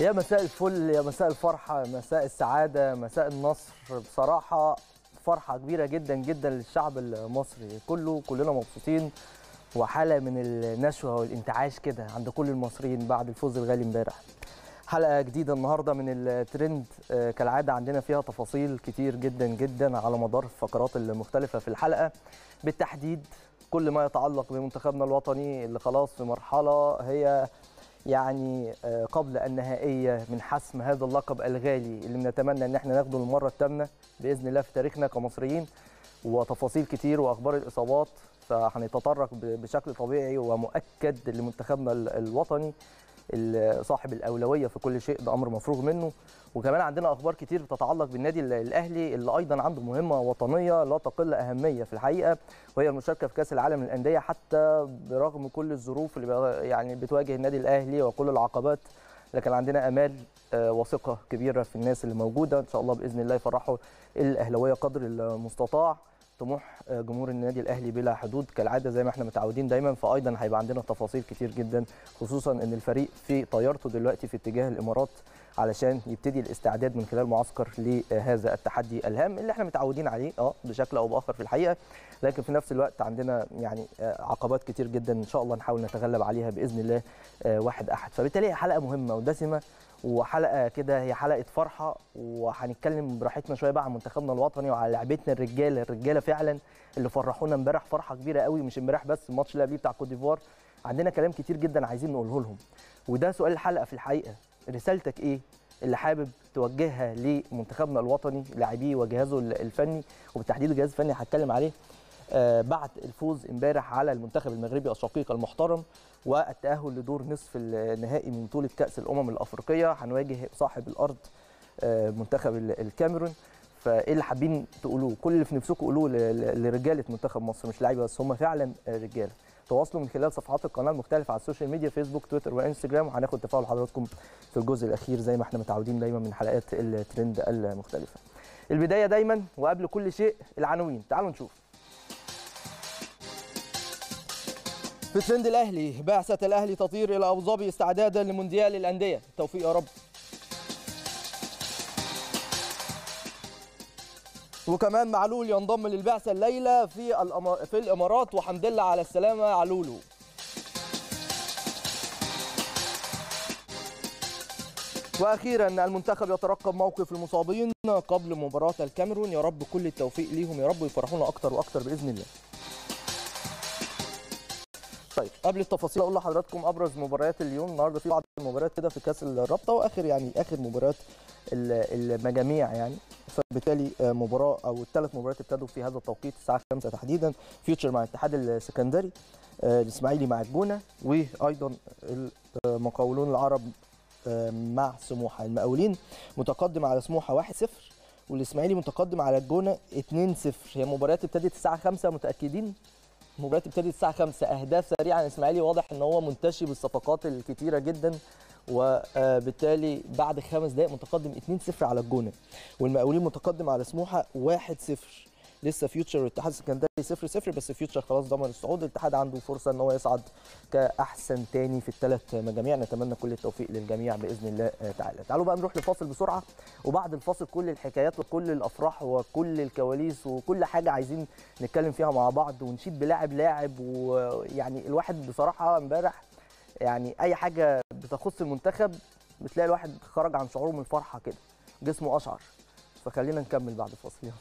يا مساء الفل يا مساء الفرحة مساء السعادة مساء النصر بصراحة فرحة كبيرة جدا جدا للشعب المصري كله كلنا مبسوطين وحالة من النشوة والانتعاش كده عند كل المصريين بعد الفوز الغالي امبارح حلقة جديدة النهاردة من الترند آه، كالعادة عندنا فيها تفاصيل كتير جدا جدا على مدار الفقرات المختلفة في الحلقة بالتحديد كل ما يتعلق بمنتخبنا الوطني اللي خلاص في مرحلة هي يعني آه، قبل النهائية من حسم هذا اللقب الغالي اللي بنتمنى ان احنا ناخده للمرة التامة بإذن الله في تاريخنا كمصريين وتفاصيل كتير وأخبار الإصابات فهنتطرق بشكل طبيعي ومؤكد لمنتخبنا الوطني صاحب الاولويه في كل شيء ده امر مفروغ منه وكمان عندنا اخبار كتير بتتعلق بالنادي الاهلي اللي ايضا عنده مهمه وطنيه لا تقل اهميه في الحقيقه وهي المشاركه في كاس العالم للانديه حتى برغم كل الظروف اللي يعني بتواجه النادي الاهلي وكل العقبات لكن عندنا امال آه، وثقه كبيره في الناس اللي موجوده ان شاء الله باذن الله يفرحوا الاهلاويه قدر المستطاع طموح آه، جمهور النادي الاهلي بلا حدود كالعاده زي ما احنا متعودين دايما فايضا هيبقى عندنا تفاصيل كتير جدا خصوصا ان الفريق في طيارته دلوقتي في اتجاه الامارات علشان يبتدي الاستعداد من خلال معسكر لهذا التحدي الهام اللي احنا متعودين عليه اه بشكل او باخر في الحقيقه لكن في نفس الوقت عندنا يعني آه، عقبات كتير جدا ان شاء الله نحاول نتغلب عليها باذن الله آه، واحد احد فبالتالي حلقه مهمه ودسمه وحلقه كده هي حلقه فرحه وهنتكلم براحتنا شويه بقى عن منتخبنا الوطني وعلى لعبتنا الرجاله الرجاله فعلا اللي فرحونا امبارح فرحه كبيره قوي مش امبارح بس الماتش اللي بتاع كوت ديفوار عندنا كلام كتير جدا عايزين نقوله لهم وده سؤال الحلقه في الحقيقه رسالتك ايه اللي حابب توجهها لمنتخبنا الوطني لاعبيه وجهازه الفني وبالتحديد الجهاز الفني هتكلم عليه آه، بعد الفوز امبارح على المنتخب المغربي الشقيق المحترم والتاهل لدور نصف النهائي من بطوله كاس الامم الافريقيه هنواجه صاحب الارض آه، منتخب الكاميرون فايه اللي حابين تقولوه كل اللي في نفسكم قولوه لرجاله منتخب مصر مش لعيبه بس هم فعلا رجاله تواصلوا من خلال صفحات القناه المختلفه على السوشيال ميديا فيسبوك تويتر وانستجرام وهناخد تفاعل حضراتكم في الجزء الاخير زي ما احنا متعودين دايما من حلقات الترند المختلفه البدايه دايما وقبل كل شيء العناوين تعالوا نشوف في ترند الاهلي بعثه الاهلي تطير الى ابو ظبي استعدادا لمونديال الانديه توفيق يا رب وكمان معلول ينضم للبعثه الليله في في الامارات وحمد لله على السلامه علولو واخيرا المنتخب يترقب موقف المصابين قبل مباراه الكاميرون يا رب كل التوفيق ليهم يا رب يفرحونا اكتر واكتر باذن الله طيب قبل التفاصيل اقول لحضراتكم ابرز مباريات اليوم النهارده في بعض المباريات كده في كاس الرابطه واخر يعني اخر مباريات المجاميع يعني فبالتالي آه، مباراه او الثلاث مباريات ابتدوا في هذا التوقيت الساعه 5 تحديدا فيوتشر مع الاتحاد السكندري آه، الاسماعيلي مع الجونه وايضا المقاولون العرب آه، مع سموحه المقاولين متقدم على سموحه 1-0 والاسماعيلي متقدم على الجونه 2-0 هي مباريات ابتدت الساعه 5 متاكدين المباريات ابتدت الساعه 5 اهداف سريعه الاسماعيلي واضح ان هو منتشي بالصفقات الكتيره جدا وبالتالي بعد خمس دقائق متقدم 2-0 على الجونه والمقاولين متقدم على سموحه 1-0 لسه فيوتشر والاتحاد السكندري 0 0 بس فيوتشر خلاص ضمن الصعود الاتحاد عنده فرصه ان هو يصعد كاحسن تاني في الثلاث مجاميع نتمنى كل التوفيق للجميع باذن الله تعالى تعالوا بقى نروح لفاصل بسرعه وبعد الفاصل كل الحكايات وكل الافراح وكل الكواليس وكل حاجه عايزين نتكلم فيها مع بعض ونشيد بلاعب لاعب ويعني الواحد بصراحه امبارح يعني اي حاجه بتخص المنتخب بتلاقي الواحد خرج عن شعوره من الفرحه كده جسمه اشعر فخلينا نكمل بعد الفاصل يلا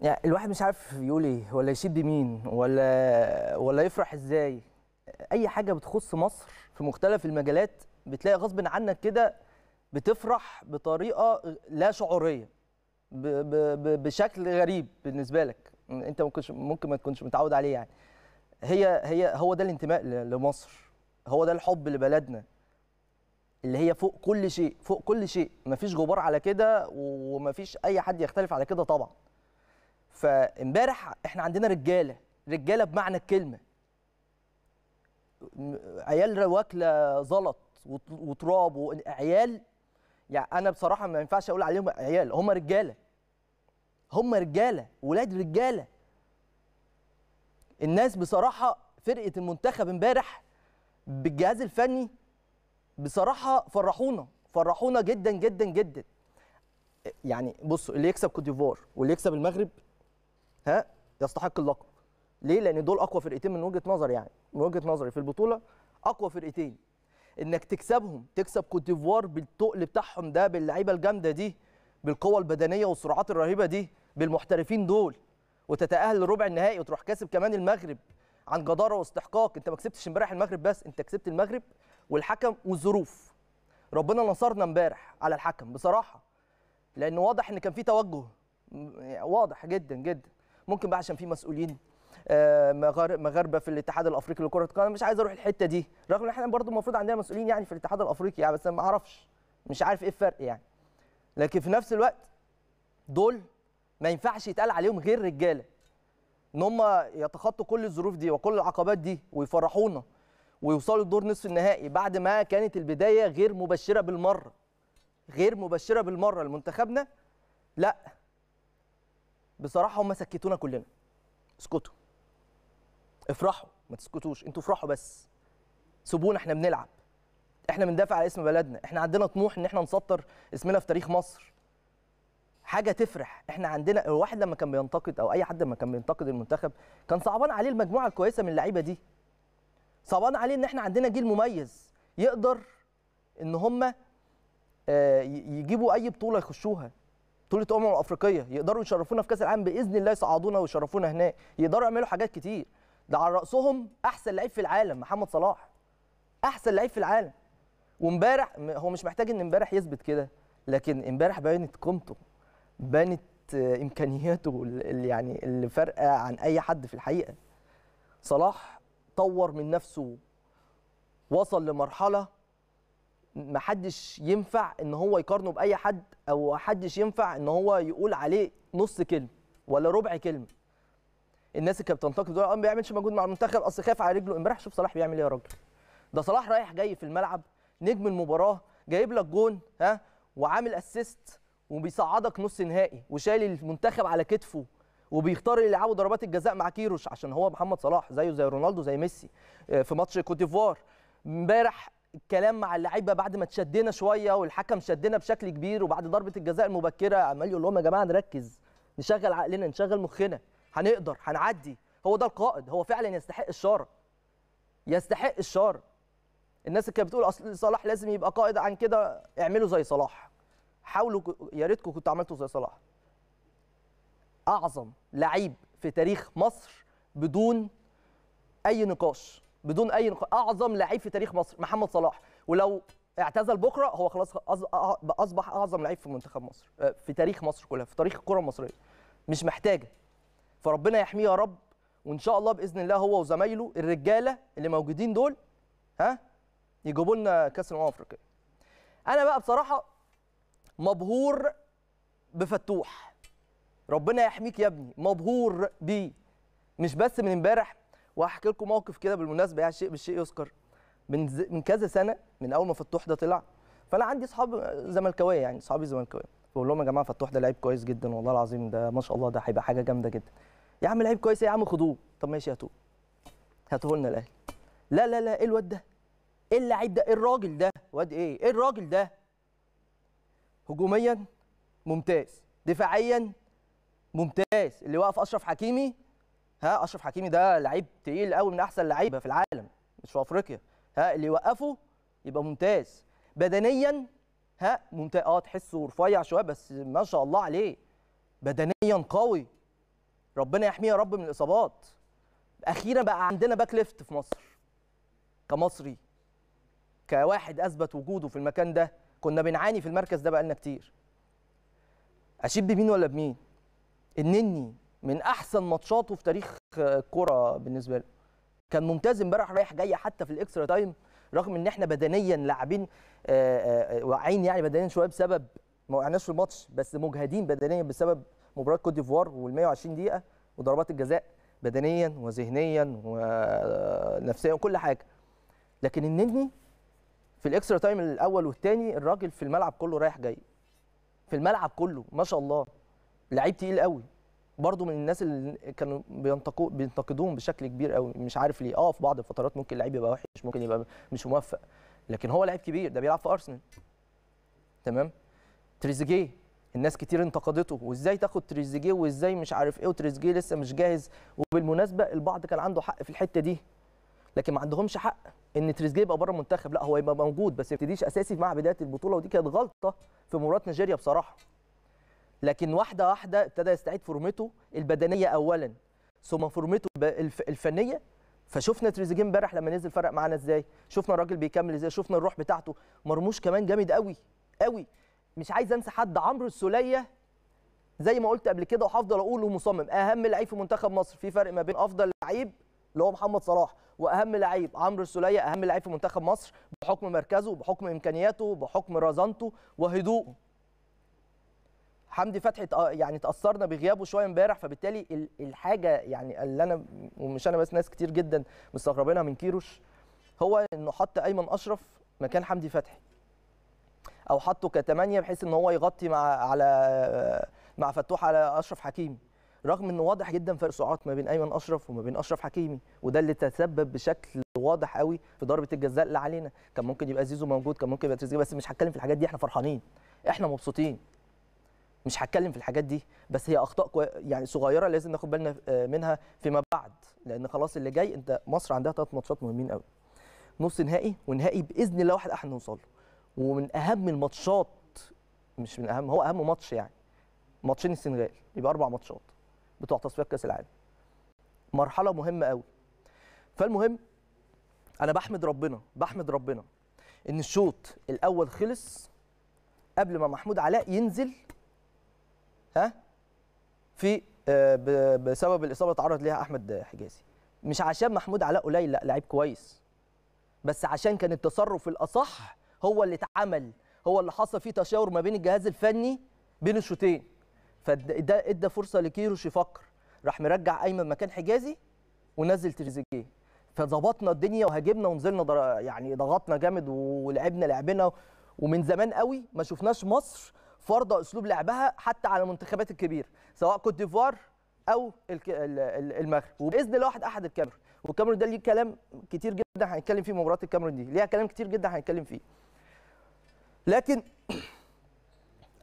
يعني الواحد مش عارف يقول ايه ولا يشد مين ولا ولا يفرح ازاي اي حاجه بتخص مصر في مختلف المجالات بتلاقي غصب عنك كده بتفرح بطريقه لا شعوريه ب ب بشكل غريب بالنسبه لك انت ممكن ممكن ما تكونش متعود عليه يعني هي هي هو ده الانتماء لمصر هو ده الحب لبلدنا اللي هي فوق كل شيء فوق كل شيء مفيش غبار على كده ومفيش اي حد يختلف على كده طبعا فامبارح احنا عندنا رجاله رجاله بمعنى الكلمه عيال واكله زلط وتراب وعيال يعني انا بصراحه ما ينفعش اقول عليهم عيال هم رجاله هم رجاله ولاد رجاله الناس بصراحه فرقه المنتخب امبارح بالجهاز الفني بصراحه فرحونا فرحونا جدا جدا جدا يعني بصوا اللي يكسب كوت ديفوار واللي يكسب المغرب ها يستحق اللقب ليه لان دول اقوى فرقتين من وجهه نظري يعني من وجهه نظري في البطوله اقوى فرقتين انك تكسبهم تكسب كوت ديفوار بالتقل بتاعهم ده باللعيبه الجامده دي بالقوه البدنيه والسرعات الرهيبه دي بالمحترفين دول وتتاهل لربع النهائي وتروح كاسب كمان المغرب عن جداره واستحقاق انت ما كسبتش امبارح المغرب بس انت كسبت المغرب والحكم والظروف ربنا نصرنا امبارح على الحكم بصراحه لان واضح ان كان في توجه واضح جدا جدا ممكن بقى عشان في مسؤولين آه، مغاربه في الاتحاد الافريقي لكره القدم مش عايز اروح الحته دي رغم ان احنا برضو المفروض عندنا مسؤولين يعني في الاتحاد الافريقي يعني بس ما اعرفش مش عارف ايه الفرق يعني لكن في نفس الوقت دول ما ينفعش يتقال عليهم غير رجاله ان هم يتخطوا كل الظروف دي وكل العقبات دي ويفرحونا ويوصلوا لدور نصف النهائي بعد ما كانت البدايه غير مبشره بالمره غير مبشره بالمره لمنتخبنا لا بصراحه هم سكتونا كلنا اسكتوا افرحوا ما تسكتوش انتوا افرحوا بس سيبونا احنا بنلعب احنا بندافع على اسم بلدنا احنا عندنا طموح ان احنا نسطر اسمنا في تاريخ مصر حاجه تفرح احنا عندنا الواحد لما كان بينتقد او اي حد لما كان بينتقد المنتخب كان صعبان عليه المجموعه الكويسه من اللعيبه دي صعبان عليه ان احنا عندنا جيل مميز يقدر ان هم آه، يجيبوا اي بطوله يخشوها بطوله امم افريقيه يقدروا يشرفونا في كاس العالم باذن الله يصعدونا ويشرفونا هناك يقدروا يعملوا حاجات كتير ده على راسهم احسن لعيب في العالم محمد صلاح احسن لعيب في العالم وامبارح هو مش محتاج ان امبارح يثبت كده لكن امبارح بانت قيمته بانت امكانياته اللي يعني اللي فارقه عن اي حد في الحقيقه صلاح طور من نفسه وصل لمرحله ما حدش ينفع ان هو يقارنه باي حد او حدش ينفع ان هو يقول عليه نص كلمه ولا ربع كلمه الناس اللي كانت بتنتقد دول آه، ما بيعملش مجهود مع المنتخب اصل خاف على رجله امبارح شوف صلاح بيعمل ايه يا راجل ده صلاح رايح جاي في الملعب نجم المباراه جايب لك جون ها وعامل اسيست وبيصعدك نص نهائي وشايل المنتخب على كتفه وبيختار اللي يلعبوا ضربات الجزاء مع كيروش عشان هو محمد صلاح زيه زي رونالدو زي ميسي آه، في ماتش كوت ديفوار امبارح الكلام مع اللعيبه بعد ما تشدينا شويه والحكم شدنا بشكل كبير وبعد ضربه الجزاء المبكره عمال يقول لهم يا جماعه نركز نشغل عقلنا نشغل مخنا هنقدر هنعدي هو ده القائد هو فعلا يستحق الشاره يستحق الشاره الناس اللي كانت بتقول اصل صلاح لازم يبقى قائد عن كده اعملوا زي صلاح حاولوا يا ريتكم كنتوا عملتوا زي صلاح اعظم لعيب في تاريخ مصر بدون اي نقاش بدون اي نقاش اعظم لعيب في تاريخ مصر محمد صلاح ولو اعتزل بكره هو خلاص اصبح اعظم لعيب في منتخب مصر في تاريخ مصر كلها في تاريخ الكره المصريه مش محتاجه فربنا يحميه يا رب وان شاء الله باذن الله هو وزمايله الرجاله اللي موجودين دول ها يجيبوا لنا كاس الامم الافريقيه انا بقى بصراحه مبهور بفتوح ربنا يحميك يا ابني مبهور بيه مش بس من امبارح وهحكي لكم موقف كده بالمناسبه يعني شيء بالشيء يذكر من ز... من كذا سنه من اول ما فتوح ده طلع فانا عندي اصحاب زملكاويه يعني اصحابي زملكاويه بقول لهم يا جماعه فتوح ده لعيب كويس جدا والله العظيم ده ما شاء الله ده هيبقى حاجه جامده جدا يا عم لعيب كويس إيه؟ يا عم خدوه طب ماشي هاتوه هاتوه لنا الاهلي لا لا لا ايه الواد ده ايه اللعيب ده ايه الراجل ده واد ايه ايه الراجل ده هجوميا ممتاز دفاعيا ممتاز اللي واقف اشرف حكيمي ها اشرف حكيمي ده لعيب تقيل قوي من احسن لعيبه في العالم مش في افريقيا ها اللي يوقفه يبقى ممتاز بدنيا ها ممتاز اه تحسه رفيع شويه بس ما شاء الله عليه بدنيا قوي ربنا يحميه يا رب من الاصابات اخيرا بقى عندنا باك ليفت في مصر كمصري كواحد اثبت وجوده في المكان ده كنا بنعاني في المركز ده بقالنا كتير اشيب بمين ولا بمين النني من احسن ماتشاته في تاريخ الكره بالنسبه له كان ممتاز امبارح رايح جاي حتى في الاكسترا تايم رغم ان احنا بدنيا لاعبين آه، آه، واقعين يعني بدنيا شويه بسبب ما وقعناش في الماتش بس مجهدين بدنيا بسبب مباراه كوت ديفوار وال 120 دقيقه وضربات الجزاء بدنيا وذهنيا ونفسيا آه، وكل حاجه لكن النني في الاكسترا تايم الاول والثاني الراجل في الملعب كله رايح جاي في الملعب كله ما شاء الله لعيب تقيل قوي برضو من الناس اللي كانوا بينتقو بينتقدوهم بشكل كبير قوي مش عارف ليه اه في بعض الفترات ممكن اللعيب يبقى وحش ممكن يبقى مش موفق لكن هو لعيب كبير ده بيلعب في ارسنال تمام تريزيجيه الناس كتير انتقدته وازاي تاخد تريزيجيه وازاي مش عارف ايه وتريزيجيه لسه مش جاهز وبالمناسبه البعض كان عنده حق في الحته دي لكن ما عندهمش حق ان تريزيجيه يبقى بره المنتخب لا هو يبقى موجود بس ما يبتديش اساسي مع بدايه البطوله ودي كانت غلطه في مباراه نيجيريا بصراحه لكن واحده واحده ابتدى يستعيد فورمته البدنيه اولا ثم فورمته الفنيه فشفنا تريزيجيه امبارح لما نزل فرق معانا ازاي شفنا الراجل بيكمل ازاي شفنا الروح بتاعته مرموش كمان جامد قوي قوي مش عايز انسى حد عمرو السوليه زي ما قلت قبل كده وهفضل اقول ومصمم اهم لعيب في منتخب مصر في فرق ما بين افضل لعيب اللي هو محمد صلاح واهم لعيب عمرو السوليه اهم لعيب في منتخب مصر بحكم مركزه بحكم امكانياته بحكم رزانته وهدوءه حمدي فتحي آه، يعني تاثرنا بغيابه شويه امبارح فبالتالي الحاجه يعني اللي انا ومش انا بس ناس كتير جدا مستغربينها من كيروش هو انه حط ايمن اشرف مكان حمدي فتحي او حطه كثمانيه بحيث ان هو يغطي مع على مع فتوح على اشرف حكيمي رغم انه واضح جدا فرق سرعات ما بين ايمن اشرف وما بين اشرف حكيمي وده اللي تسبب بشكل واضح قوي في ضربه الجزاء اللي علينا كان ممكن يبقى زيزو موجود كان ممكن يبقى تريزيجيه بس مش هتكلم في الحاجات دي احنا فرحانين احنا مبسوطين مش هتكلم في الحاجات دي بس هي اخطاء يعني صغيره لازم ناخد بالنا آه، منها فيما بعد لان خلاص اللي جاي انت مصر عندها ثلاث ماتشات مهمين قوي نص نهائي ونهائي باذن الله واحد احنا نوصل له ومن اهم الماتشات مش من اهم هو اهم ماتش يعني ماتشين السنغال يبقى اربع ماتشات بتوع تصفيات كاس العالم مرحله مهمه قوي فالمهم انا بحمد ربنا بحمد ربنا ان الشوط الاول خلص قبل ما محمود علاء ينزل ها في آه، بسبب الاصابه اللي اتعرض ليها احمد حجازي مش عشان محمود علاء قليل لا لعيب كويس بس عشان كان التصرف الاصح هو اللي اتعمل هو اللي حصل فيه تشاور ما بين الجهاز الفني بين الشوطين فده ادى فرصه لكيروش يفكر راح مرجع ايمن مكان حجازي ونزل تريزيجيه فظبطنا الدنيا وهاجمنا ونزلنا يعني ضغطنا جامد ولعبنا لعبنا ومن زمان قوي ما شفناش مصر فرض اسلوب لعبها حتى على المنتخبات الكبير سواء كوت ديفوار او المغرب وباذن الله واحد احد الكاميرون والكاميرون ده ليه كلام كتير جدا هنتكلم فيه مباراه الكاميرون دي ليها كلام كتير جدا هنتكلم فيه لكن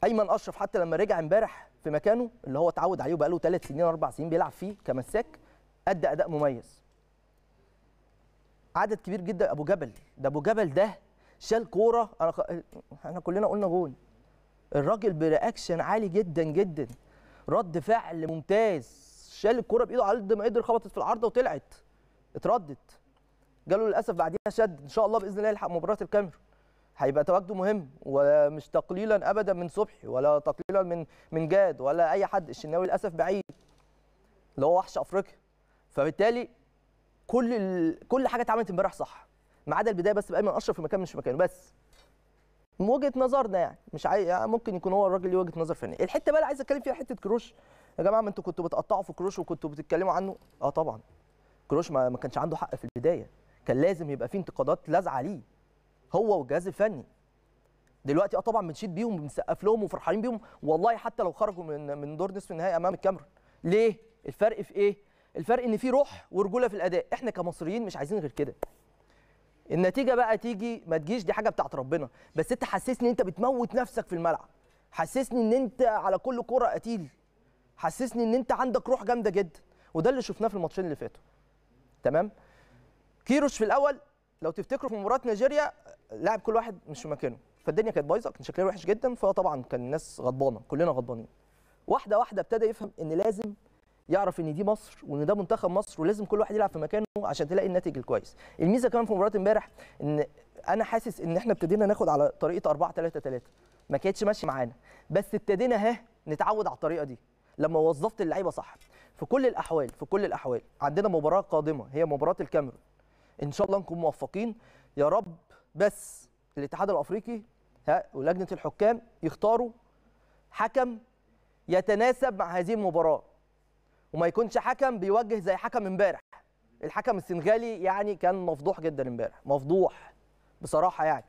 ايمن اشرف حتى لما رجع امبارح في مكانه اللي هو اتعود عليه له ثلاث سنين اربع سنين بيلعب فيه كمساك ادى اداء مميز عدد كبير جدا ابو جبل ده ابو جبل ده شال كوره انا احنا كلنا قلنا جول الراجل برياكشن عالي جدا جدا رد فعل ممتاز شال الكرة بايده على قد ما قدر خبطت في العارضه وطلعت اتردت جاله للاسف بعديها شد ان شاء الله باذن الله يلحق مباراه الكاميرون هيبقى تواجده مهم ومش تقليلا ابدا من صبحي ولا تقليلا من من جاد ولا اي حد الشناوي للاسف بعيد اللي هو وحش افريقيا فبالتالي كل ال... كل حاجه اتعملت امبارح صح ما عدا البدايه بس بايمن اشرف في مكان مش في مكانه بس من وجهه نظرنا يعني مش عاي... يعني ممكن يكون هو الراجل ليه وجهه نظر فنيه الحته بقى اللي عايز اتكلم فيها حته كروش يا جماعه ما انتوا كنتوا بتقطعوا في كروش وكنتوا بتتكلموا عنه اه طبعا كروش ما, ما كانش عنده حق في البدايه كان لازم يبقى في انتقادات لازعه ليه هو والجهاز الفني دلوقتي اه طبعا بنشيد بيهم وبنسقف لهم وفرحانين بيهم والله حتى لو خرجوا من من دور نصف النهائي امام الكاميرون ليه الفرق في ايه الفرق ان في روح ورجوله في الاداء احنا كمصريين مش عايزين غير كده النتيجه بقى تيجي ما تجيش دي حاجه بتاعت ربنا بس انت حسسني انت بتموت نفسك في الملعب حسسني ان انت على كل كره قتيل حسسني ان انت عندك روح جامده جدا وده اللي شفناه في الماتشين اللي فاتوا تمام كيروش في الاول لو تفتكروا في مباراه نيجيريا لاعب كل واحد مش في مكانه فالدنيا كانت بايظه كان شكلها وحش جدا فطبعا كان الناس غضبانه كلنا غضبانين واحده واحده ابتدى يفهم ان لازم يعرف ان دي مصر وان ده منتخب مصر ولازم كل واحد يلعب في مكانه عشان تلاقي الناتج الكويس الميزه كمان في مباراه امبارح ان انا حاسس ان احنا ابتدينا ناخد على طريقه 4 3 3 ما كانتش ماشيه معانا بس ابتدينا ها نتعود على الطريقه دي لما وظفت اللعيبه صح في كل الاحوال في كل الاحوال عندنا مباراه قادمه هي مباراه الكاميرون ان شاء الله نكون موفقين يا رب بس الاتحاد الافريقي ها ولجنه الحكام يختاروا حكم يتناسب مع هذه المباراه وما يكونش حكم بيوجه زي حكم امبارح الحكم السنغالي يعني كان مفضوح جدا امبارح مفضوح بصراحه يعني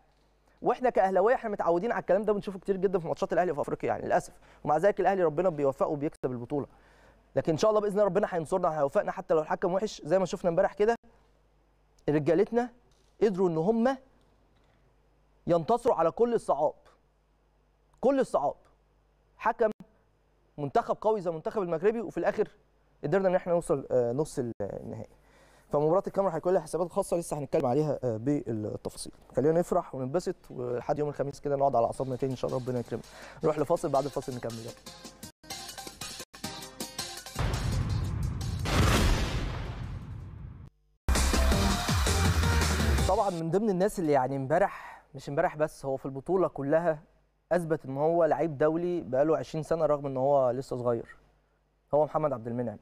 واحنا كاهلاويه احنا متعودين على الكلام ده بنشوفه كتير جدا في ماتشات الاهلي في افريقيا يعني للاسف ومع ذلك الاهلي ربنا بيوفقه وبيكسب البطوله لكن ان شاء الله باذن ربنا هينصرنا وهيوفقنا حتى لو الحكم وحش زي ما شفنا امبارح كده رجالتنا قدروا ان هم ينتصروا على كل الصعاب كل الصعاب حكم منتخب قوي زي المنتخب المغربي وفي الاخر قدرنا ان احنا نوصل آه، نص النهائي فمباراه الكاميرون هيكون لها حسابات خاصه لسه هنتكلم عليها آه، بالتفاصيل خلينا نفرح وننبسط ولحد يوم الخميس كده نقعد على اعصابنا تاني ان شاء الله ربنا يكرمنا نروح لفاصل بعد الفاصل نكمل طبعا من ضمن الناس اللي يعني امبارح مش امبارح بس هو في البطوله كلها اثبت ان هو لعيب دولي بقاله 20 سنه رغم ان هو لسه صغير هو محمد عبد المنعم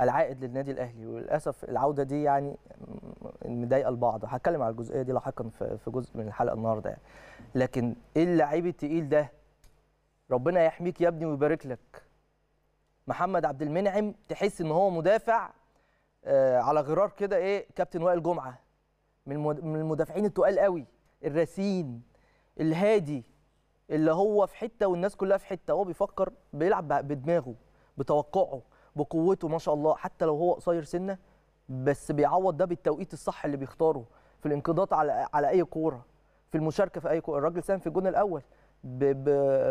العائد للنادي الاهلي وللاسف العوده دي يعني مضايقه البعض هتكلم على الجزئيه دي لاحقا في جزء من الحلقه النهارده يعني لكن ايه اللعيب التقيل ده ربنا يحميك يا ابني ويبارك لك محمد عبد المنعم تحس ان هو مدافع آه، على غرار كده ايه كابتن وائل جمعه من المدافعين التقال قوي الرسين الهادي اللي هو في حته والناس كلها في حته هو بيفكر بيلعب بدماغه بتوقعه بقوته ما شاء الله حتى لو هو قصير سنه بس بيعوض ده بالتوقيت الصح اللي بيختاره في الانقضاض على على اي كوره في المشاركه في اي كوره الراجل ساهم في الجون الاول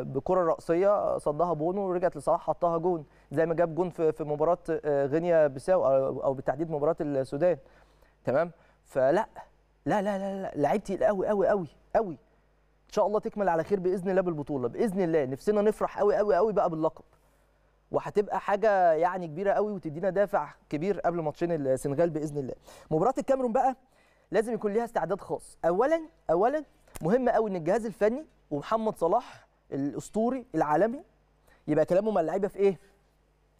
بكره رأسيه صدها بونو ورجعت لصلاح حطها جون زي ما جاب جون في مباراه آه، غينيا بيساو او بالتحديد مباراه السودان تمام فلا لا لا لا لا قوي قوي قوي قوي ان شاء الله تكمل على خير باذن الله بالبطوله باذن الله نفسنا نفرح قوي قوي قوي بقى باللقب وهتبقى حاجه يعني كبيره قوي وتدينا دافع كبير قبل ماتشين السنغال باذن الله مباراه الكاميرون بقى لازم يكون ليها استعداد خاص اولا اولا مهم قوي ان الجهاز الفني ومحمد صلاح الاسطوري العالمي يبقى كلامه مع اللعيبه في ايه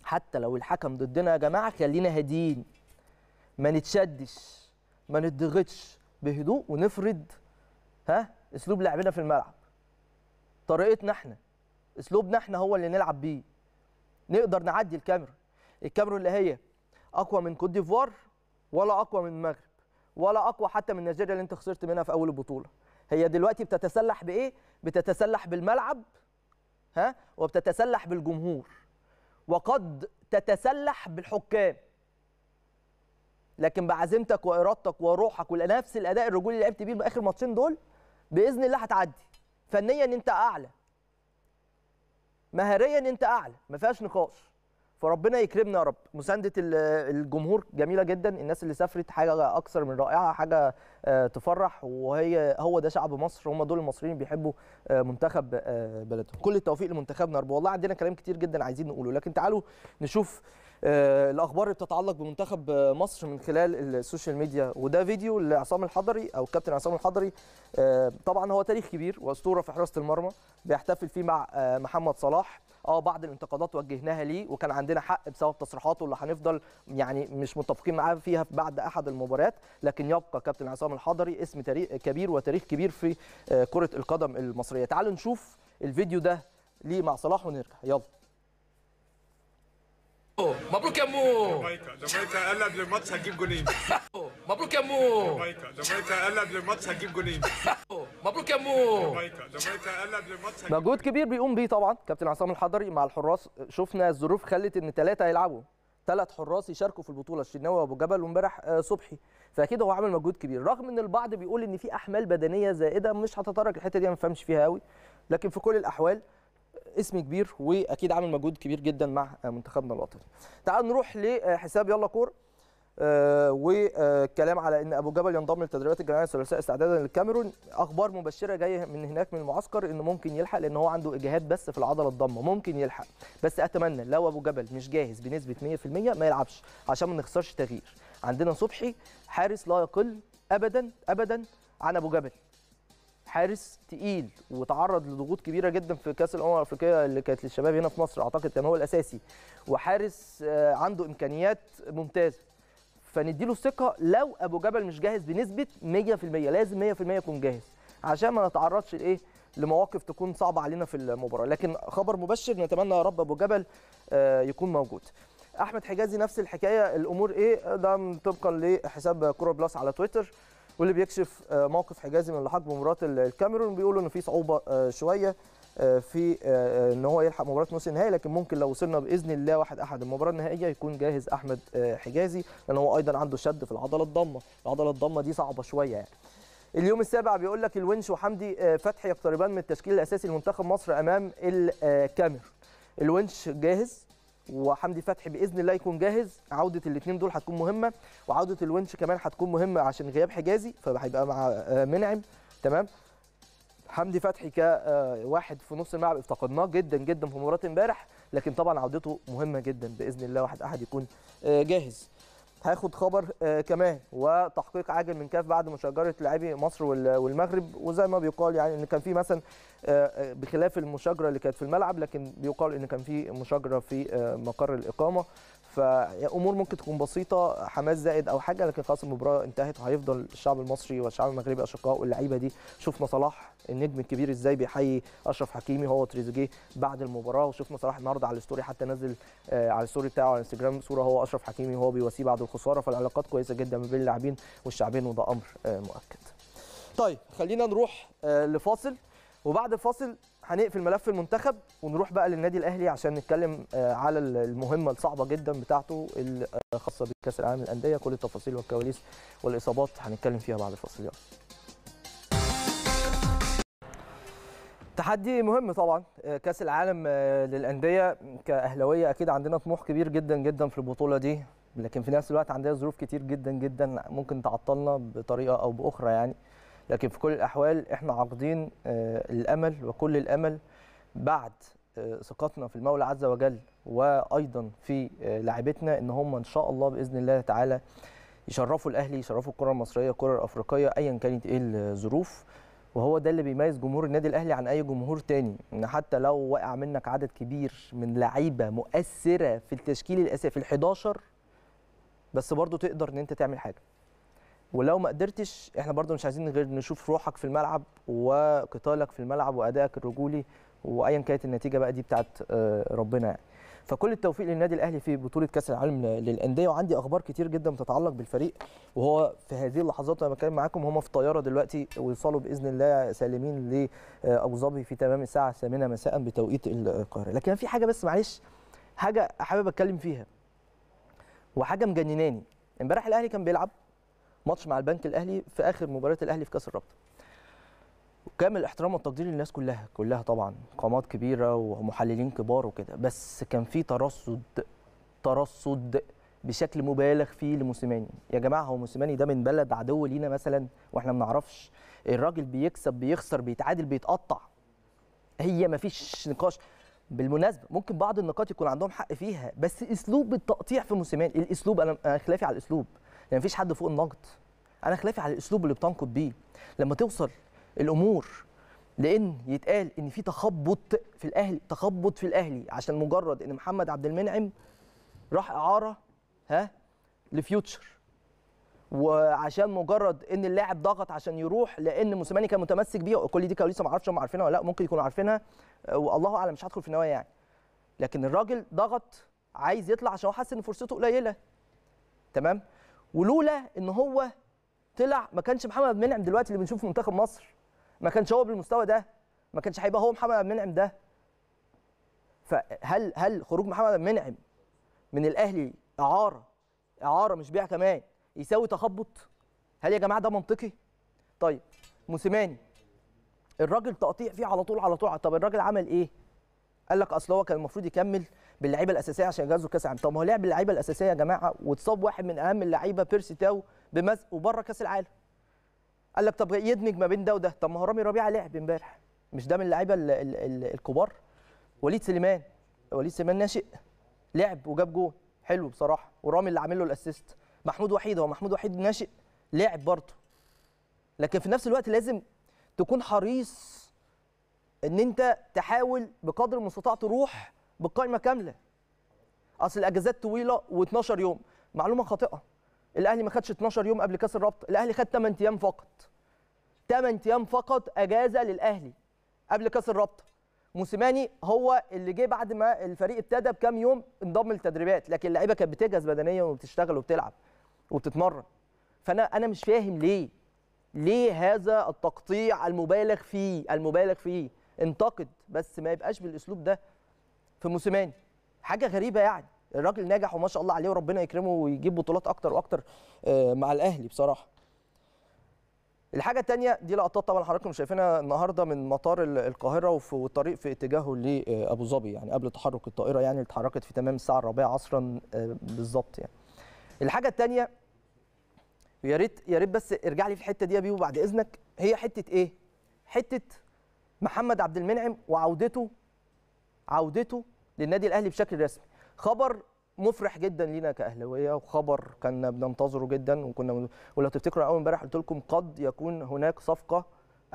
حتى لو الحكم ضدنا يا جماعه خلينا هاديين ما نتشدش ما نضغطش بهدوء ونفرد ها اسلوب لعبنا في الملعب طريقتنا احنا اسلوبنا احنا هو اللي نلعب بيه نقدر نعدي الكاميرون الكاميرون اللي هي اقوى من كوت ديفوار ولا اقوى من المغرب ولا اقوى حتى من نيجيريا اللي انت خسرت منها في اول البطوله هي دلوقتي بتتسلح بايه بتتسلح بالملعب ها وبتتسلح بالجمهور وقد تتسلح بالحكام لكن بعزيمتك وارادتك وروحك ونفس الاداء الرجولي اللي لعبت بيه باخر ماتشين دول باذن الله هتعدي فنيا انت اعلى مهاريا انت اعلى ما فيهاش نقاش فربنا يكرمنا يا رب مسانده الجمهور جميله جدا الناس اللي سافرت حاجه اكثر من رائعه حاجه آه، تفرح وهي هو ده شعب مصر هم دول المصريين بيحبوا آه، منتخب آه، بلدهم كل التوفيق لمنتخبنا يا رب والله عندنا كلام كتير جدا عايزين نقوله لكن تعالوا نشوف آه، الاخبار اللي بتتعلق بمنتخب مصر من خلال السوشيال ميديا وده فيديو لعصام الحضري او كابتن عصام الحضري آه، طبعا هو تاريخ كبير واسطوره في حراسه المرمى بيحتفل فيه مع آه، محمد صلاح اه بعض الانتقادات وجهناها ليه وكان عندنا حق بسبب تصريحاته اللي هنفضل يعني مش متفقين معاه فيها بعد احد المباريات لكن يبقى كابتن عصام الحضري اسم تاريخ كبير وتاريخ كبير في كره القدم المصريه تعالوا نشوف الفيديو ده ليه مع صلاح ونرجع يلا مبروك يا مو جامايكا قال قلب للماتش هتجيب جونين مبروك يا مو جامايكا قال قلب للماتش هتجيب جونين مبروك يا مو جامايكا قال قبل الماتش مجهود كبير بيقوم بيه طبعا كابتن عصام الحضري مع الحراس شفنا الظروف خلت ان ثلاثه هيلعبوا ثلاث حراس يشاركوا في البطوله الشناوي وابو جبل وامبارح آه، صبحي فاكيد هو عامل مجهود كبير رغم ان البعض بيقول ان في احمال بدنيه زائده مش هتطرق الحته دي ما فهمش فيها قوي لكن في كل الاحوال اسم كبير واكيد عامل مجهود كبير جدا مع منتخبنا الوطني تعال نروح لحساب يلا كور آه، والكلام على ان ابو جبل ينضم للتدريبات الجماعيه الثلاثاء استعدادا للكاميرون اخبار مبشره جايه من هناك من المعسكر انه ممكن يلحق لان هو عنده اجهاد بس في العضله الضمه ممكن يلحق بس اتمنى لو ابو جبل مش جاهز بنسبه 100% ما يلعبش عشان ما نخسرش تغيير عندنا صبحي حارس لا يقل ابدا ابدا عن ابو جبل حارس تقيل وتعرض لضغوط كبيره جدا في كاس الامم الافريقيه اللي كانت للشباب هنا في مصر اعتقد كان هو الاساسي وحارس آه، عنده امكانيات ممتازه فنديله الثقه لو ابو جبل مش جاهز بنسبه 100% لازم 100% يكون جاهز عشان ما نتعرضش لايه لمواقف تكون صعبه علينا في المباراه لكن خبر مبشر نتمنى يا رب ابو جبل آه، يكون موجود احمد حجازي نفس الحكايه الامور ايه ده طبقا لحساب كوره بلس على تويتر واللي بيكشف آه، موقف حجازي من لحاق بمباراه الكاميرون بيقولوا ان في صعوبه آه، شويه آه، في ان هو يلحق مباراه نص النهائي لكن ممكن لو وصلنا باذن الله واحد احد المباراه النهائيه يكون جاهز احمد حجازي لان هو ايضا عنده شد في العضله الضامه العضله الضامه دي صعبه شويه يعني اليوم السابع بيقول لك الونش وحمدي فتحي يقتربان من التشكيل الاساسي لمنتخب مصر امام الكاميرون الونش جاهز وحمدي فتحي باذن الله يكون جاهز عوده الاثنين دول هتكون مهمه وعوده الونش كمان هتكون مهمه عشان غياب حجازي فهيبقى مع آه، منعم تمام حمدي فتحي كواحد آه، في نص الملعب افتقدناه جدا جدا في مباراه امبارح لكن طبعا عودته مهمه جدا باذن الله واحد احد يكون آه، جاهز هاخد خبر آه، كمان وتحقيق عاجل من كاف بعد مشاجره لاعبي مصر والمغرب وزي ما بيقال يعني ان كان في مثلا آه، آه، بخلاف المشاجره اللي كانت في الملعب لكن بيقال ان كان في مشاجره في مقر الاقامه فامور ممكن تكون بسيطه حماس زائد او حاجه لكن خلاص المباراه انتهت وهيفضل الشعب المصري والشعب المغربي اشقاء واللعيبه دي شفنا صلاح النجم الكبير ازاي بيحيي اشرف حكيمي هو تريزيجيه بعد المباراه وشفنا صلاح النهارده على الستوري حتى نزل آه، على الستوري بتاعه على الانستجرام صوره هو اشرف حكيمي وهو بيواسيه بعد الخساره فالعلاقات كويسه جدا ما بين اللاعبين والشعبين وده امر آه، مؤكد. طيب خلينا نروح آه، لفاصل وبعد الفاصل هنقفل ملف المنتخب ونروح بقى للنادي الاهلي عشان نتكلم آه، على المهمه الصعبه جدا بتاعته الخاصه آه، بكاس العالم للانديه كل التفاصيل والكواليس والاصابات هنتكلم فيها بعد الفاصل يلا تحدي مهم طبعا آه، كاس العالم للانديه كاهلاويه اكيد عندنا طموح كبير جدا جدا في البطوله دي لكن في نفس الوقت عندنا ظروف كتير جدا جدا ممكن تعطلنا بطريقه او باخرى يعني لكن في كل الاحوال احنا عاقدين آه، الامل وكل الامل بعد آه، ثقتنا في المولى عز وجل وايضا في آه، لاعبتنا ان هم ان شاء الله باذن الله تعالى يشرفوا الاهلي يشرفوا الكره المصريه الكره الافريقيه ايا كانت ايه الظروف وهو ده اللي بيميز جمهور النادي الاهلي عن اي جمهور تاني ان حتى لو وقع منك عدد كبير من لعيبه مؤثره في التشكيل الاساسي في ال11 بس برضه تقدر ان انت تعمل حاجه ولو ما قدرتش احنا برضو مش عايزين غير نشوف روحك في الملعب وقتالك في الملعب وادائك الرجولي وايا كانت النتيجه بقى دي بتاعت آه، ربنا يعني. فكل التوفيق للنادي الاهلي في بطوله كاس العالم للانديه وعندي اخبار كتير جدا بتتعلق بالفريق وهو في هذه اللحظات وانا بتكلم معاكم هم في طياره دلوقتي ويوصلوا باذن الله سالمين لابو آه، ظبي في تمام الساعه الثامنه مساء بتوقيت القاهره لكن في حاجه بس معلش حاجه حابب اتكلم فيها وحاجه مجنناني امبارح الاهلي كان بيلعب ماتش مع البنك الاهلي في اخر مباراه الاهلي في كاس الرابطه كامل الاحترام والتقدير للناس كلها كلها طبعا قامات كبيره ومحللين كبار وكده بس كان في ترصد ترصد بشكل مبالغ فيه لموسيماني يا جماعه هو موسيماني ده من بلد عدو لينا مثلا واحنا ما نعرفش الراجل بيكسب بيخسر بيتعادل بيتقطع هي ما فيش نقاش بالمناسبه ممكن بعض النقاط يكون عندهم حق فيها بس اسلوب التقطيع في موسيماني الاسلوب انا خلافي على الاسلوب يعني مفيش حد فوق النقد انا خلافي على الاسلوب اللي بتنقد بيه لما توصل الامور لان يتقال ان في تخبط في الاهلي تخبط في الاهلي عشان مجرد ان محمد عبد المنعم راح اعاره ها لفيوتشر وعشان مجرد ان اللاعب ضغط عشان يروح لان موسيماني كان متمسك بيه كل دي كواليس ما اعرفش هم عارفينها ولا لا ممكن يكونوا عارفينها والله اعلم مش هدخل في النوايا يعني لكن الراجل ضغط عايز يطلع عشان هو حاسس ان فرصته قليله تمام ولولا ان هو طلع ما كانش محمد عبد المنعم دلوقتي اللي بنشوفه في منتخب مصر ما كانش هو بالمستوى ده ما كانش هيبقى هو محمد عبد المنعم ده فهل هل خروج محمد عبد المنعم من الاهلي اعاره اعاره مش بيع كمان يساوي تخبط هل يا جماعه ده منطقي طيب موسيماني الراجل تقطيع فيه على طول على طول طب الراجل عمل ايه قال لك اصل هو كان المفروض يكمل باللعيبه الاساسيه عشان يجهزوا كاس العالم طب ما هو لعب اللعيبه الاساسيه يا جماعه واتصاب واحد من اهم اللعيبه بيرسي تاو بمزق وبره كاس العالم قال لك طب يدمج ما بين ده وده طب ما هو رامي ربيعه لعب امبارح مش ده من اللعيبه الكبار وليد سليمان وليد سليمان ناشئ لعب وجاب جول حلو بصراحه ورامي اللي عامل له الاسيست محمود وحيد هو محمود وحيد ناشئ لعب برضه لكن في نفس الوقت لازم تكون حريص ان انت تحاول بقدر المستطاع تروح بالقائمه كامله اصل الاجازات طويله و12 يوم معلومه خاطئه الاهلي ما خدش 12 يوم قبل كاس الرابطه الاهلي خد 8 ايام فقط 8 ايام فقط اجازه للاهلي قبل كاس الرابطه موسيماني هو اللي جه بعد ما الفريق ابتدى بكام يوم انضم للتدريبات لكن اللعيبه كانت بتجهز بدنيا وبتشتغل وبتلعب وبتتمرن فانا انا مش فاهم ليه ليه هذا التقطيع المبالغ فيه المبالغ فيه انتقد بس ما يبقاش بالاسلوب ده في موسيماني حاجه غريبه يعني الراجل ناجح وما شاء الله عليه وربنا يكرمه ويجيب بطولات اكتر واكتر آه، مع الاهلي بصراحه الحاجه الثانيه دي لقطات طبعا حضراتكم شايفينها النهارده من مطار القاهره وفي الطريق في اتجاهه لابو آه، ظبي يعني قبل تحرك الطائره يعني اللي اتحركت في تمام الساعه الرابعه عصرا آه، بالظبط يعني الحاجه الثانيه يا ريت يا ريت بس ارجع لي في الحته دي يا بيبو بعد اذنك هي حته ايه حته محمد عبد المنعم وعودته عودته للنادي الاهلي بشكل رسمي خبر مفرح جدا لينا كاهلاويه وخبر كنا بننتظره جدا وكنا ولو تفتكروا اول امبارح قلت لكم قد يكون هناك صفقه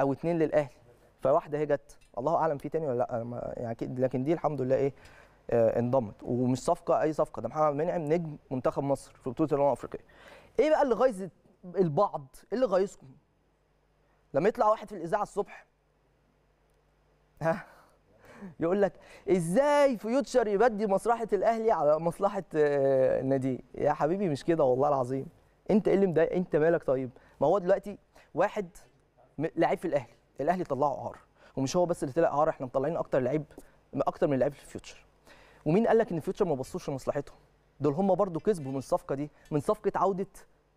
او اثنين للاهلي فواحده هي جت الله اعلم في تاني ولا لا يعني لكن دي الحمد لله ايه آه انضمت ومش صفقه اي صفقه ده محمد منعم المنعم نجم منتخب مصر في بطوله الامم الافريقيه ايه بقى اللي غايز البعض ايه اللي غايزكم لما يطلع واحد في الاذاعه الصبح ها يقول لك ازاي فيوتشر يبدي مصلحه الاهلي على مصلحه آه، نادي يا حبيبي مش كده والله العظيم انت ايه اللي مضايق انت مالك طيب ما هو دلوقتي واحد لعيب في الاهلي الاهلي طلعه عار ومش هو بس اللي طلع عار احنا مطلعين اكتر لعيب اكتر من لعيب في الفيوتشر ومين قال لك ان الفيوتشر ما بصوش لمصلحتهم دول هم برضو كسبوا من الصفقه دي من صفقه عوده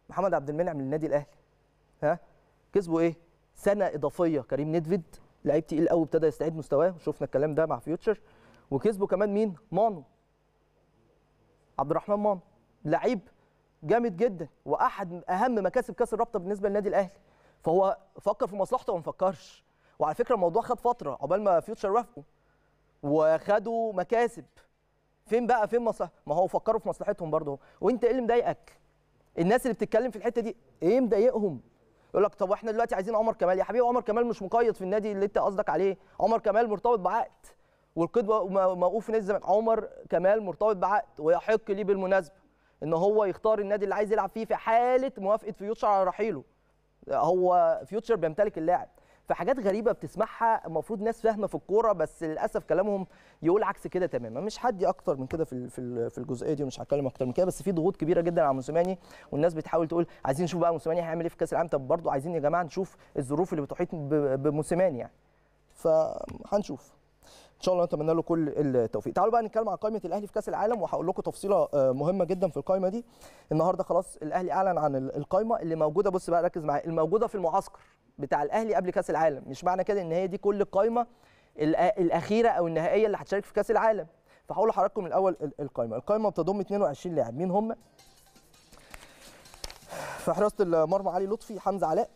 محمد عبد المنعم للنادي الاهلي ها كسبوا ايه سنه اضافيه كريم ندفد لعيب تقيل قوي ابتدى يستعيد مستواه شفنا الكلام ده مع فيوتشر وكسبه كمان مين مانو عبد الرحمن مانو لعيب جامد جدا واحد اهم مكاسب كاس الرابطه بالنسبه للنادي الاهلي فهو فكر في مصلحته وما فكرش وعلى فكره الموضوع خد فتره عقبال ما فيوتشر وافقوا وخدوا مكاسب فين بقى فين مصلحه ما هو فكروا في مصلحتهم برضه وانت ايه اللي مضايقك الناس اللي بتتكلم في الحته دي ايه مضايقهم يقول لك طب واحنا دلوقتي عايزين عمر كمال يا حبيبي عمر كمال مش مقيد في النادي اللي انت قصدك عليه عمر كمال مرتبط بعقد والقيد موقوف في نادي الزمالك عمر كمال مرتبط بعقد ويحق ليه بالمناسبه ان هو يختار النادي اللي عايز يلعب فيه في حاله موافقه فيوتشر على رحيله هو فيوتشر بيمتلك اللاعب في حاجات غريبه بتسمعها المفروض ناس فاهمه في الكوره بس للاسف كلامهم يقول عكس كده تماما مش حدي اكتر من كده في في الجزئيه دي ومش هتكلم اكتر من كده بس في ضغوط كبيره جدا على موسيماني والناس بتحاول تقول عايزين نشوف بقى موسيماني هيعمل ايه في كاس العالم طب برضه عايزين يا جماعه نشوف الظروف اللي بتحيط بموسيماني يعني فهنشوف ان شاء الله نتمنى له كل التوفيق تعالوا بقى نتكلم عن قائمه الاهلي في كاس العالم وهقول لكم تفصيله آه، مهمه جدا في القائمه دي النهارده خلاص الاهلي اعلن عن القائمه اللي موجوده بص بقى ركز معايا الموجوده في المعسكر بتاع الاهلي قبل كاس العالم مش معنى كده ان هي دي كل القايمه الاخيره او النهائيه اللي هتشارك في كاس العالم فهقول لحضراتكم الاول القايمه القايمه بتضم 22 لاعب مين هم في حراسه المرمى علي لطفي حمزه علاء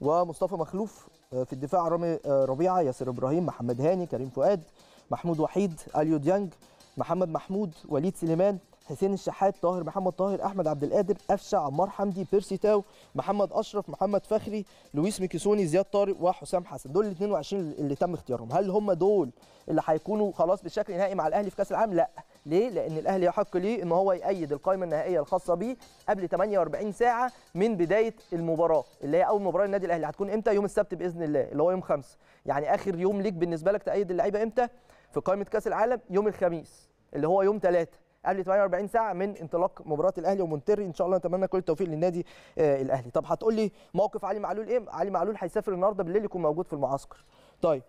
ومصطفى مخلوف آه، في الدفاع رامي آه، ربيعه ياسر ابراهيم محمد هاني كريم فؤاد محمود وحيد اليو ديانج محمد محمود وليد سليمان حسين الشحات طاهر محمد طاهر احمد عبد القادر قفشه عمار حمدي بيرسي تاو محمد اشرف محمد فخري لويس ميكيسوني زياد طارق وحسام حسن دول ال 22 اللي تم اختيارهم هل هم دول اللي هيكونوا خلاص بشكل نهائي مع الاهلي في كاس العالم لا ليه؟ لأن الأهلي يحق ليه إن هو يؤيد القائمة النهائية الخاصة بيه قبل 48 ساعة من بداية المباراة اللي هي أول مباراة للنادي الأهلي هتكون إمتى؟ يوم السبت بإذن الله اللي هو يوم 5 يعني آخر يوم ليك بالنسبة لك تأيد اللعيبة إمتى؟ في قائمة كأس العالم يوم الخميس اللي هو يوم 3 قبل 48 طيب، ساعه من انطلاق مباراه الاهلي ومونتري ان شاء الله نتمنى كل التوفيق للنادي آه، الاهلي طب هتقول لي موقف علي معلول ايه علي معلول هيسافر النهارده بالليل يكون موجود في المعسكر طيب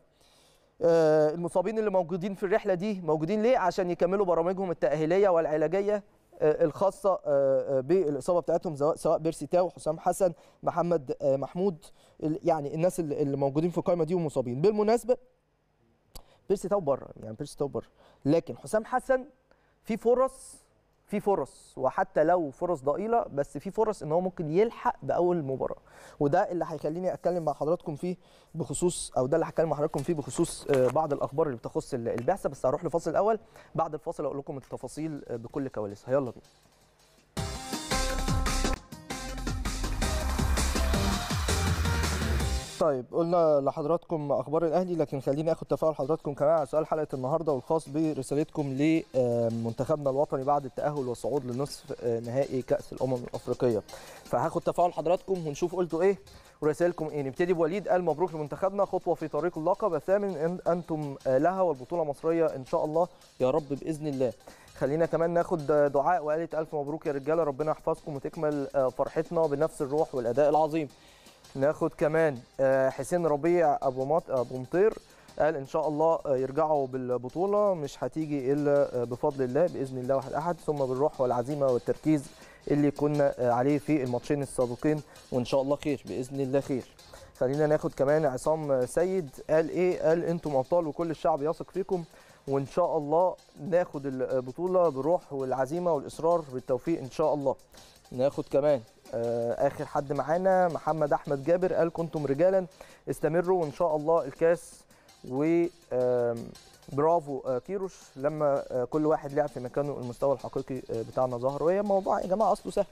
آه المصابين اللي موجودين في الرحله دي موجودين ليه عشان يكملوا برامجهم التاهيليه والعلاجيه آه، الخاصه آه، بالاصابه بتاعتهم سواء بيرسي تاو حسام حسن محمد محمود يعني الناس اللي موجودين في القائمه دي ومصابين بالمناسبه بيرسي تاو بره يعني بيرسي تاو بره لكن حسام حسن في فرص في فرص وحتى لو فرص ضئيله بس في فرص ان هو ممكن يلحق باول مباراه وده اللي هيخليني اتكلم مع حضراتكم فيه بخصوص او ده اللي هتكلم مع حضراتكم فيه بخصوص آه، بعض الاخبار اللي بتخص البعثه بس هروح لفاصل الاول بعد الفاصل اقول لكم التفاصيل آه، بكل كواليسها يلا بينا طيب قلنا لحضراتكم اخبار الاهلي لكن خليني اخد تفاعل حضراتكم كمان على سؤال حلقه النهارده والخاص برسالتكم لمنتخبنا الوطني بعد التاهل والصعود لنصف آه، نهائي كاس الامم الافريقيه فهاخد تفاعل حضراتكم ونشوف قلتوا ايه ورسائلكم ايه نبتدي بوليد قال مبروك لمنتخبنا خطوه في طريق اللقب الثامن انتم آه، لها والبطوله مصريه ان شاء الله يا رب باذن الله خلينا كمان ناخد دعاء وقالت الف مبروك يا رجاله ربنا يحفظكم وتكمل آه، فرحتنا بنفس الروح والاداء العظيم ناخد كمان آه، حسين ربيع ابو مط... ابو مطير قال ان شاء الله آه، يرجعوا بالبطوله مش هتيجي الا آه، بفضل الله باذن الله واحد احد ثم بالروح والعزيمه والتركيز اللي كنا عليه في الماتشين السابقين وان شاء الله خير باذن الله خير خلينا ناخد كمان عصام سيد قال ايه قال انتم ابطال وكل الشعب يثق فيكم وان شاء الله ناخد البطوله بالروح والعزيمه والاصرار بالتوفيق ان شاء الله ناخد كمان آه، اخر حد معانا محمد احمد جابر قال كنتم رجالا استمروا وان شاء الله الكاس و برافو آه، كيروش لما آه، كل واحد لعب في مكانه المستوى الحقيقي بتاعنا ظهر وهي موضوع يا جماعه اصله سهل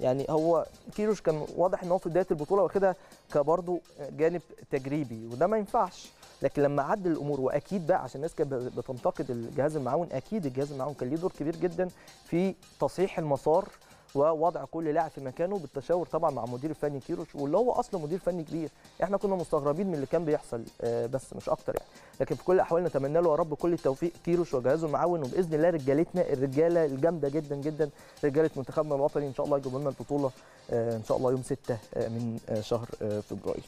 يعني هو كيروش كان واضح ان هو في بدايه البطوله واخدها كبرضه جانب تجريبي وده ما ينفعش لكن لما عدل الامور واكيد بقى عشان الناس كانت بتنتقد الجهاز المعاون اكيد الجهاز المعاون كان ليه دور كبير جدا في تصحيح المسار ووضع كل لاعب في مكانه بالتشاور طبعا مع المدير الفني كيروش واللي هو اصلا مدير فني كبير احنا كنا مستغربين من اللي كان بيحصل آه، بس مش اكتر يعني لكن في كل الاحوال نتمنى له يا رب كل التوفيق كيروش وجهازه المعاون وباذن الله رجالتنا الرجاله الجامده جدا جدا رجاله منتخبنا الوطني ان شاء الله يجيبوا لنا البطوله آه، ان شاء الله يوم 6 آه، من شهر فبراير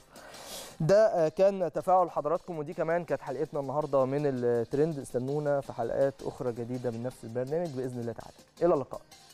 ده كان تفاعل حضراتكم ودي كمان كانت حلقتنا النهارده من الترند استنونا في حلقات اخرى جديده من نفس البرنامج باذن الله تعالى الى اللقاء